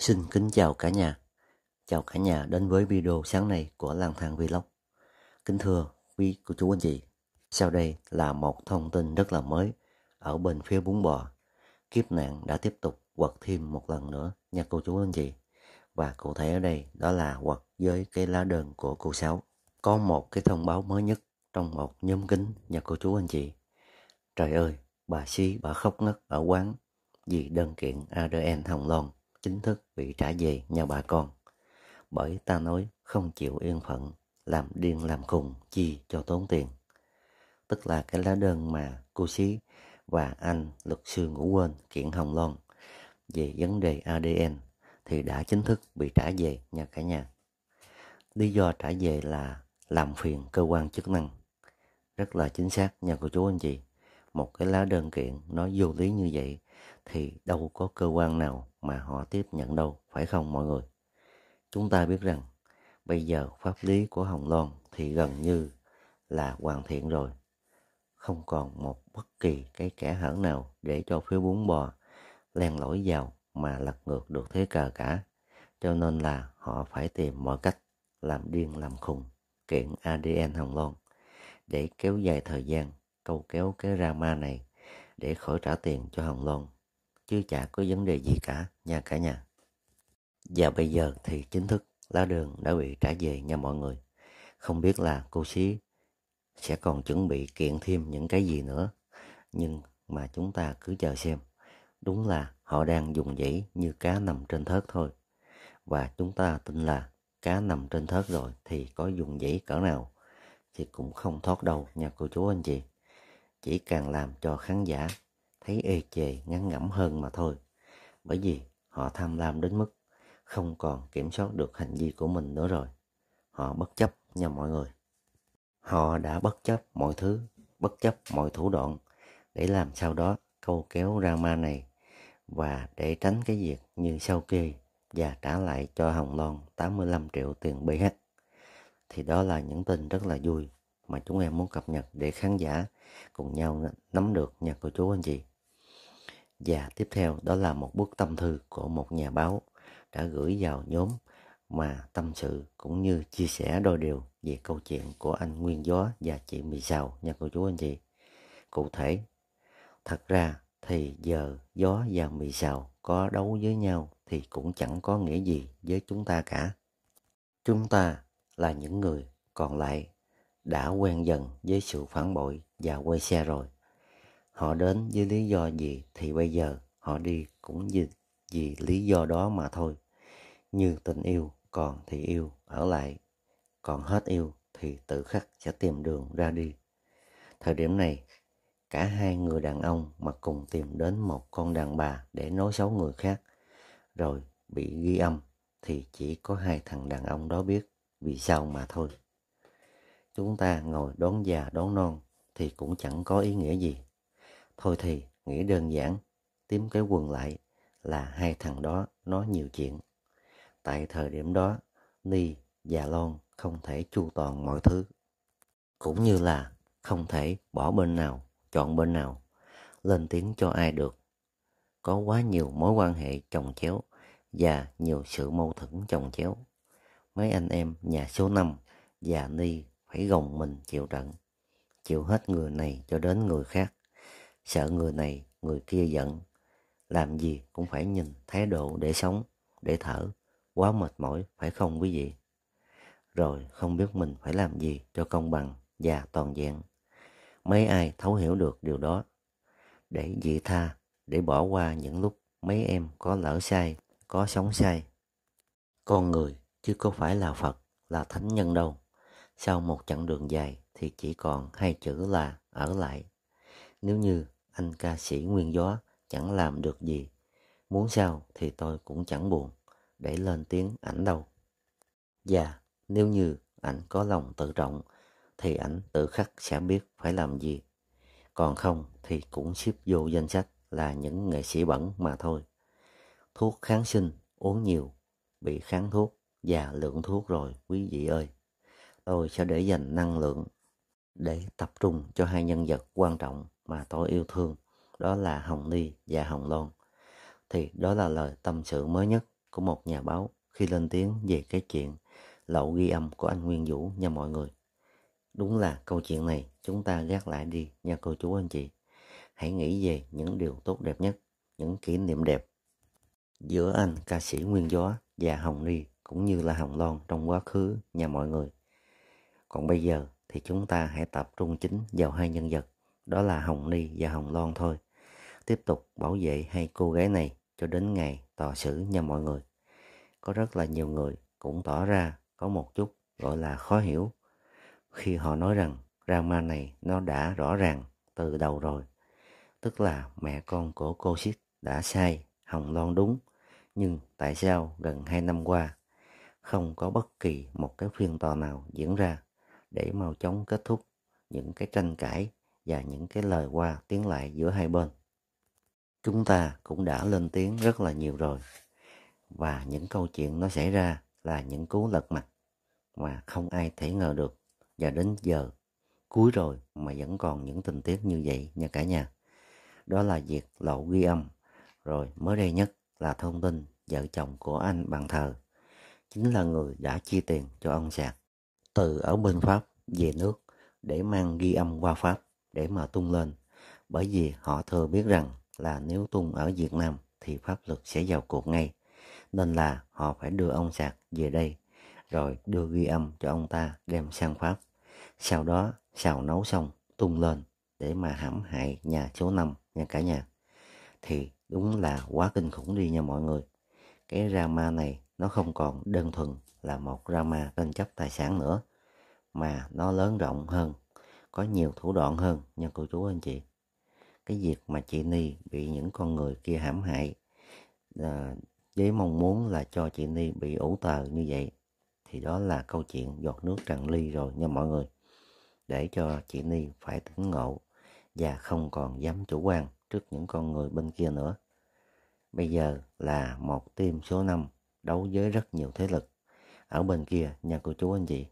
Xin kính chào cả nhà. Chào cả nhà đến với video sáng nay của Lang Thang Vlog. Kính thưa quý cô chú anh chị, sau đây là một thông tin rất là mới ở bên phía bún bò. Kiếp nạn đã tiếp tục quật thêm một lần nữa nha cô chú anh chị. Và cụ thể ở đây đó là quật với cái lá đơn của cô Sáu. Có một cái thông báo mới nhất trong một nhóm kính nha cô chú anh chị. Trời ơi, bà sĩ bà khóc ngất ở quán vì đơn kiện ADN Hồng Loan chính thức bị trả về nhà bà con. Bởi ta nói không chịu yên phận, làm điên làm khùng chi cho tốn tiền. Tức là cái lá đơn mà cô Xí và anh luật sư Ngũ Quên kiện Hồng Loan về vấn đề ADN thì đã chính thức bị trả về nhà cả nhà. Lý do trả về là làm phiền cơ quan chức năng. Rất là chính xác nha cô chú anh chị một cái lá đơn kiện nó vô lý như vậy thì đâu có cơ quan nào mà họ tiếp nhận đâu, phải không mọi người? Chúng ta biết rằng bây giờ pháp lý của Hồng Loan thì gần như là hoàn thiện rồi. Không còn một bất kỳ cái kẻ hở nào để cho phiếu bún bò len lỏi vào mà lật ngược được thế cờ cả. Cho nên là họ phải tìm mọi cách làm điên làm khùng kiện ADN Hồng Loan để kéo dài thời gian câu kéo cái drama này để khỏi trả tiền cho Hồng Loan. Chứ chả có vấn đề gì cả nha cả nhà. Và bây giờ thì chính thức lá đường đã bị trả về nha mọi người. Không biết là cô Xí sẽ còn chuẩn bị kiện thêm những cái gì nữa. Nhưng mà chúng ta cứ chờ xem. Đúng là họ đang dùng dãy như cá nằm trên thớt thôi. Và chúng ta tin là cá nằm trên thớt rồi thì có dùng dãy cỡ nào thì cũng không thoát đâu nha cô chú anh chị chỉ càng làm cho khán giả thấy ê chề ngắn ngẩm hơn mà thôi bởi vì họ tham lam đến mức không còn kiểm soát được hành vi của mình nữa rồi họ bất chấp nha mọi người họ đã bất chấp mọi thứ bất chấp mọi thủ đoạn để làm sao đó câu kéo ra ma này và để tránh cái việc như sau kỳ và trả lại cho Hồng Loan 85 triệu tiền BH. Thì đó là những tin rất là vui mà chúng em muốn cập nhật để khán giả cùng nhau nắm được nhà cô chú anh chị. Và tiếp theo đó là một bức tâm thư của một nhà báo đã gửi vào nhóm mà tâm sự cũng như chia sẻ đôi điều về câu chuyện của anh Nguyên Gió và chị Mì Sào nhà cô chú anh chị. Cụ thể, thật ra thì giờ gió và mì Sào có đấu với nhau thì cũng chẳng có nghĩa gì với chúng ta cả. Chúng ta là những người còn lại đã quen dần với sự phản bội và quay xe rồi. Họ đến với lý do gì thì bây giờ họ đi cũng vì, vì lý do đó mà thôi. Như tình yêu, còn thì yêu, ở lại. Còn hết yêu thì tự khắc sẽ tìm đường ra đi. Thời điểm này, cả hai người đàn ông mà cùng tìm đến một con đàn bà để nói xấu người khác, rồi bị ghi âm thì chỉ có hai thằng đàn ông đó biết vì sao mà thôi chúng ta ngồi đón già đón non thì cũng chẳng có ý nghĩa gì. Thôi thì, nghĩ đơn giản, tím cái quần lại là hai thằng đó nói nhiều chuyện. Tại thời điểm đó, Ni và Lon không thể chu toàn mọi thứ. Cũng như là không thể bỏ bên nào, chọn bên nào, lên tiếng cho ai được. Có quá nhiều mối quan hệ chồng chéo và nhiều sự mâu thuẫn chồng chéo. Mấy anh em nhà số 5 và Ni phải gồng mình chịu trận, chịu hết người này cho đến người khác, sợ người này, người kia giận, làm gì cũng phải nhìn thái độ để sống, để thở, quá mệt mỏi phải không quý vị? Rồi không biết mình phải làm gì cho công bằng và toàn diện Mấy ai thấu hiểu được điều đó, để dị tha, để bỏ qua những lúc mấy em có lỡ sai, có sống sai. Con người chứ có phải là Phật, là thánh nhân đâu. Sau một chặng đường dài thì chỉ còn hai chữ là ở lại. Nếu như anh ca sĩ Nguyên Gió chẳng làm được gì, muốn sao thì tôi cũng chẳng buồn để lên tiếng ảnh đâu. Và nếu như ảnh có lòng tự trọng thì ảnh tự khắc sẽ biết phải làm gì. Còn không thì cũng xếp vô danh sách là những nghệ sĩ bẩn mà thôi. Thuốc kháng sinh uống nhiều, bị kháng thuốc và lượng thuốc rồi quý vị ơi tôi sẽ để dành năng lượng để tập trung cho hai nhân vật quan trọng mà tôi yêu thương đó là Hồng ly và Hồng Loan. Thì đó là lời tâm sự mới nhất của một nhà báo khi lên tiếng về cái chuyện lậu ghi âm của anh Nguyên Vũ nha mọi người. Đúng là câu chuyện này chúng ta gác lại đi nha cô chú anh chị. Hãy nghĩ về những điều tốt đẹp nhất, những kỷ niệm đẹp giữa anh ca sĩ Nguyên Gió và Hồng ly cũng như là Hồng Loan trong quá khứ nhà mọi người. Còn bây giờ thì chúng ta hãy tập trung chính vào hai nhân vật, đó là Hồng Ni và Hồng Loan thôi. Tiếp tục bảo vệ hai cô gái này cho đến ngày tòa xử nha mọi người. Có rất là nhiều người cũng tỏ ra có một chút gọi là khó hiểu khi họ nói rằng drama này nó đã rõ ràng từ đầu rồi. Tức là mẹ con của cô Sít đã sai, Hồng Loan đúng. Nhưng tại sao gần hai năm qua không có bất kỳ một cái phiên tòa nào diễn ra để mau chóng kết thúc những cái tranh cãi và những cái lời qua tiếng lại giữa hai bên. Chúng ta cũng đã lên tiếng rất là nhiều rồi và những câu chuyện nó xảy ra là những cú lật mặt mà không ai thể ngờ được và đến giờ cuối rồi mà vẫn còn những tình tiết như vậy nha cả nhà. Đó là việc lộ ghi âm. Rồi mới đây nhất là thông tin vợ chồng của anh bạn thờ chính là người đã chi tiền cho ông Sạc từ ở bên Pháp về nước để mang ghi âm qua Pháp để mà tung lên. Bởi vì họ thừa biết rằng là nếu tung ở Việt Nam thì pháp luật sẽ vào cuộc ngay. Nên là họ phải đưa ông Sạc về đây rồi đưa ghi âm cho ông ta đem sang Pháp. Sau đó xào nấu xong tung lên để mà hãm hại nhà số 5 nha cả nhà. Thì đúng là quá kinh khủng đi nha mọi người. Cái drama này nó không còn đơn thuần là một drama tranh chấp tài sản nữa mà nó lớn rộng hơn có nhiều thủ đoạn hơn nha cô chú anh chị cái việc mà chị ni bị những con người kia hãm hại à, với mong muốn là cho chị ni bị ủ tờ như vậy thì đó là câu chuyện giọt nước tràn ly rồi nha mọi người để cho chị ni phải tỉnh ngộ và không còn dám chủ quan trước những con người bên kia nữa bây giờ là một team số 5 đấu với rất nhiều thế lực ở bên kia nha cô chú anh chị.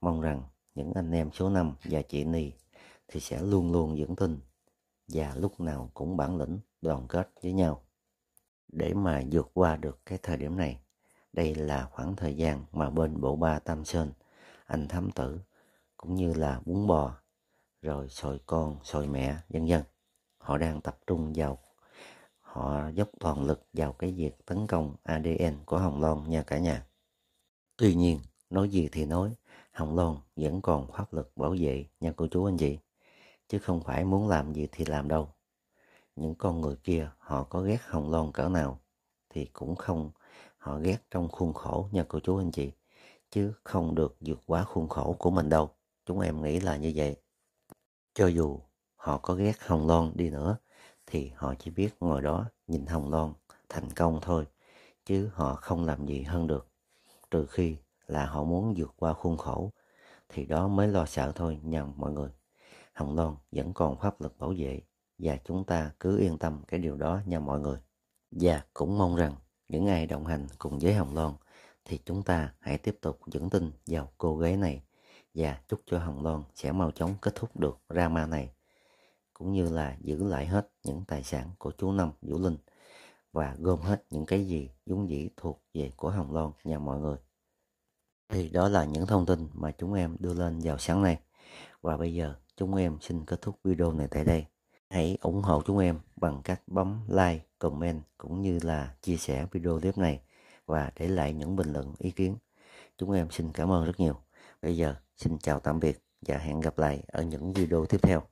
Mong rằng những anh em số 5 và chị Ni thì sẽ luôn luôn vững tin và lúc nào cũng bản lĩnh đoàn kết với nhau. Để mà vượt qua được cái thời điểm này, đây là khoảng thời gian mà bên bộ ba Tam Sơn, anh thám tử cũng như là bún bò, rồi sồi con, sồi mẹ, vân vân. Họ đang tập trung vào họ dốc toàn lực vào cái việc tấn công ADN của Hồng Loan nha cả nhà. Tuy nhiên, nói gì thì nói, Hồng Loan vẫn còn pháp luật bảo vệ nha cô chú anh chị, chứ không phải muốn làm gì thì làm đâu. Những con người kia họ có ghét Hồng Loan cỡ nào thì cũng không họ ghét trong khuôn khổ nha cô chú anh chị, chứ không được vượt quá khuôn khổ của mình đâu. Chúng em nghĩ là như vậy. Cho dù họ có ghét Hồng Loan đi nữa thì họ chỉ biết ngồi đó nhìn Hồng Loan thành công thôi, chứ họ không làm gì hơn được trừ khi là họ muốn vượt qua khuôn khổ thì đó mới lo sợ thôi nha mọi người hồng loan vẫn còn pháp luật bảo vệ và chúng ta cứ yên tâm cái điều đó nha mọi người và cũng mong rằng những ai đồng hành cùng với hồng loan thì chúng ta hãy tiếp tục vững tin vào cô gái này và chúc cho hồng loan sẽ mau chóng kết thúc được drama này cũng như là giữ lại hết những tài sản của chú năm vũ linh và gom hết những cái gì vốn dĩ thuộc về của hồng loan nha mọi người thì đó là những thông tin mà chúng em đưa lên vào sáng nay. Và bây giờ chúng em xin kết thúc video này tại đây. Hãy ủng hộ chúng em bằng cách bấm like, comment cũng như là chia sẻ video clip này và để lại những bình luận ý kiến. Chúng em xin cảm ơn rất nhiều. Bây giờ xin chào tạm biệt và hẹn gặp lại ở những video tiếp theo.